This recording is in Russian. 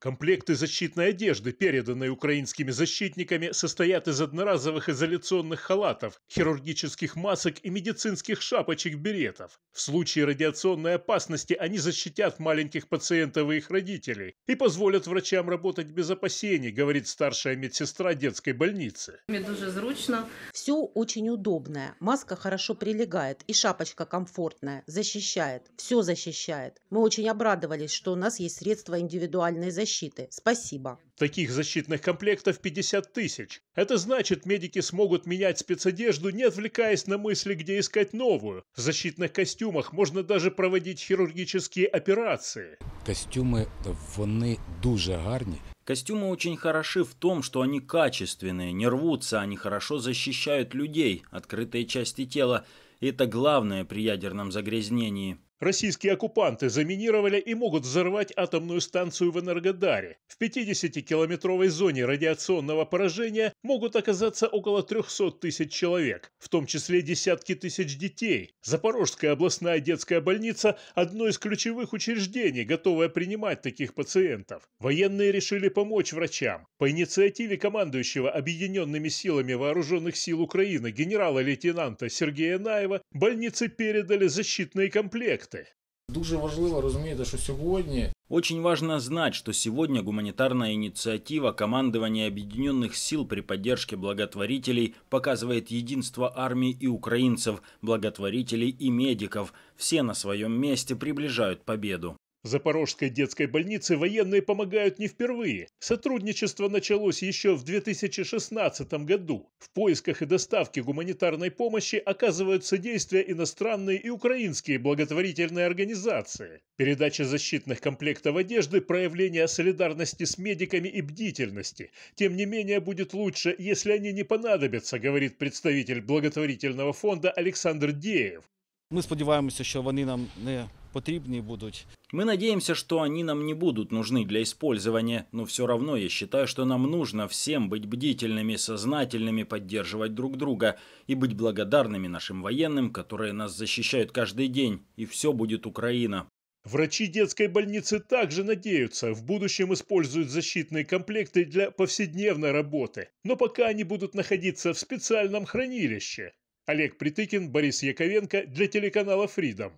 Комплекты защитной одежды, переданные украинскими защитниками, состоят из одноразовых изоляционных халатов, хирургических масок и медицинских шапочек-беретов. В случае радиационной опасности они защитят маленьких пациентов и их родителей и позволят врачам работать без опасений, говорит старшая медсестра детской больницы. Мне дуже зручно. Все очень удобное. Маска хорошо прилегает и шапочка комфортная, защищает, все защищает. Мы очень обрадовались, что у нас есть средства индивидуальной защиты защиты. Спасибо. Таких защитных комплектов 50 тысяч. Это значит, медики смогут менять спецодежду, не отвлекаясь на мысли, где искать новую. В защитных костюмах можно даже проводить хирургические операции. Костюмы, вони дуже гарні. Костюмы очень хороши в том, что они качественные, не рвутся, они хорошо защищают людей, открытые части тела. И это главное при ядерном загрязнении. Российские оккупанты заминировали и могут взорвать атомную станцию в Энергодаре. В 50-километровой зоне радиационного поражения могут оказаться около 300 тысяч человек, в том числе десятки тысяч детей. Запорожская областная детская больница – одно из ключевых учреждений, готовое принимать таких пациентов. Военные решили помочь врачам. По инициативе командующего Объединенными силами Вооруженных сил Украины генерала-лейтенанта Сергея Наева больницы передали защитные комплекты, проекти. Дуже важливо розуміти, що сьогодні очень важно знать, что сегодня гуманитарная инициатива командования Объединенных сил при поддержке благотворителей показывает единство армии и украинцев, благотворителей и медиков. Все на своем месте приближают победу. Запорожской детской больнице военные помогают не впервые. Сотрудничество началось еще в 2016 году. В поисках и доставке гуманитарной помощи оказывают содействие иностранные и украинские благотворительные организации. Передача защитных комплектов одежды, проявление солидарности с медиками и бдительности. Тем не менее, будет лучше, если они не понадобятся, говорит представитель благотворительного фонда Александр Деев. Мы сподіваємося, що вони нам не потребны будут. Мы надеемся, что они нам не будут нужны для использования, но все равно я считаю, что нам нужно всем быть бдительными, сознательными, поддерживать друг друга и быть благодарными нашим военным, которые нас защищают каждый день, и все будет Украина. Врачи детской больницы также надеются, в будущем используют защитные комплекты для повседневной работы, но пока они будут находиться в специальном хранилище. Олег Притыкин, Борис Яковенко для телеканала Freedom.